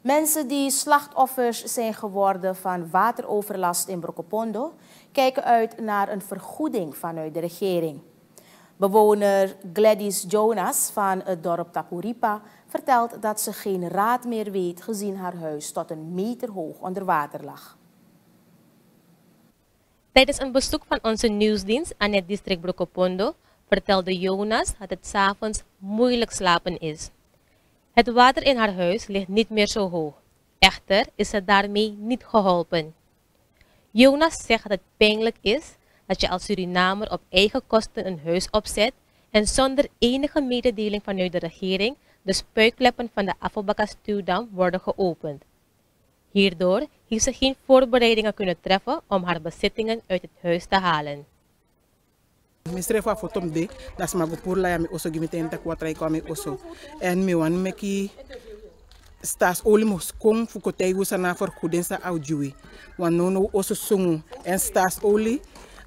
Mensen die slachtoffers zijn geworden van wateroverlast in Brokopondo kijken uit naar een vergoeding vanuit de regering. Bewoner Gladys Jonas van het dorp Tapuripa vertelt dat ze geen raad meer weet gezien haar huis tot een meter hoog onder water lag. Tijdens een bezoek van onze nieuwsdienst aan het district Brokopondo vertelde Jonas dat het s'avonds moeilijk slapen is. Het water in haar huis ligt niet meer zo hoog. Echter is ze daarmee niet geholpen. Jonas zegt dat het pijnlijk is dat je als Surinamer op eigen kosten een huis opzet en zonder enige mededeling vanuit de regering de spuikleppen van de Afobaka-stuwdam worden geopend. Hierdoor heeft ze geen voorbereidingen kunnen treffen om haar bezittingen uit het huis te halen. mi foi fo tom de das mago por lá mi oso gimi tenta kwa trai kwa mi oso en mi wan me que stas olhos kong fuko tei na for kudensa au jiwi wan nono oso sungu en stas oli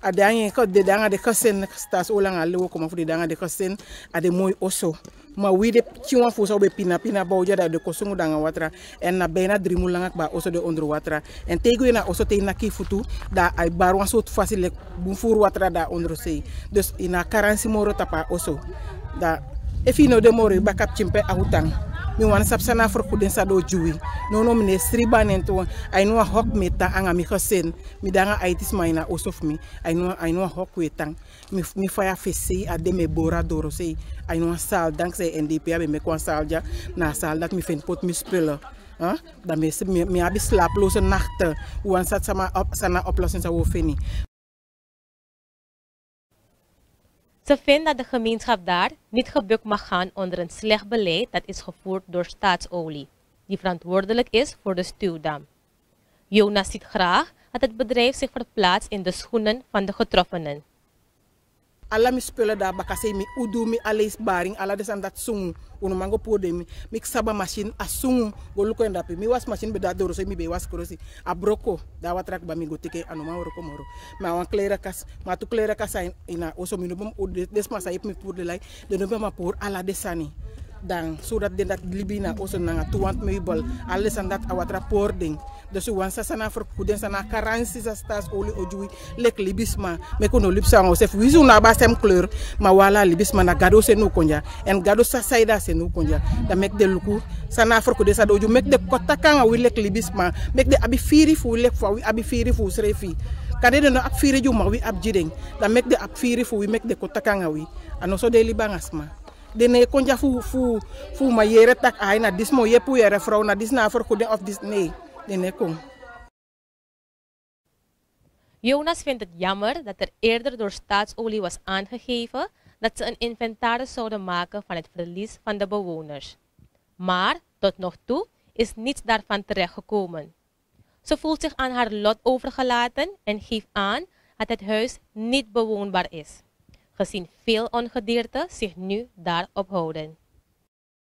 a ko de danga de kasen stas o langa lewo ko de danga de kasen a de moy oso ma wi de ci wan fusa be pina pina ba o jada de kosungu danga watra en na bena drimu langa ba oso de ondro watra en teguena na oso te na ki futu da ay bar so facile bu fur watra da ondro dus ina karansi moro tapa oso da efino de moro bakap chimpe hutang mi wan sap sana for kudin sa do juwi no no mine sri banen to ai no hok meta anga mi hosen mi danga aitis maina osof mi ai no ai no hok wetan mi mi faya fesi a de me bora doro sei ai no sal dank sei ndp abe me kon salja na sal dat mi fen pot mi spullen Huh? Dan mi meer, meer slaaploze nachten. Hoe aan dat ze maar op, sana oplossing zou vinden. Ze vinden dat de gemeenschap daar niet gebukt mag gaan onder een slecht beleid dat is gevoerd door staatsolie, die verantwoordelijk is voor de stuwdam. Jonas ziet graag dat het bedrijf zich verplaatst in de schoenen van de getroffenen alla mi spullen daar bakase mi udu mi alle baring alla desan dat sung unu mango pode mi mi machine asung sungu en dapi mi was machine be dat doro mi be was krosi abroko broko da watrak ba mi gotike anu ma moro ma wan klera kas ma tu klera kas ina oso mi no bom o desma sa yep mi pour de lai de no ma pour alla desani dang surat dendat dat libina also nanga tu want meubel alles dat awat rapport ding dus wan sana for kuden sana karansi sa stas oli ojui lek libisma me kono lipsa ngo sef wizu na mawala kleur ma wala libisma na gado se nu konja en gado sa saida se nu konja da mek de luku sana for kuden sa doju mek de kotaka nga wi lek libisma mek de abi firi fu lek fu abi firi fu srefi kade de no ab firi ju ma wi ab jideng da mek de firi fu wi mek de kotaka nga wi anoso de libangasma dene konja fu fu fu ma yere tak ay na dis yere vrouw na dis na of dis nee dene kom Jonas vindt het jammer dat er eerder door staatsolie was aangegeven dat ze een inventaris zouden maken van het verlies van de bewoners. Maar tot nog toe is niets daarvan terechtgekomen. Ze voelt zich aan haar lot overgelaten en geeft aan dat het huis niet bewoonbaar is zien veel ongedierte zich nu daar ophouden.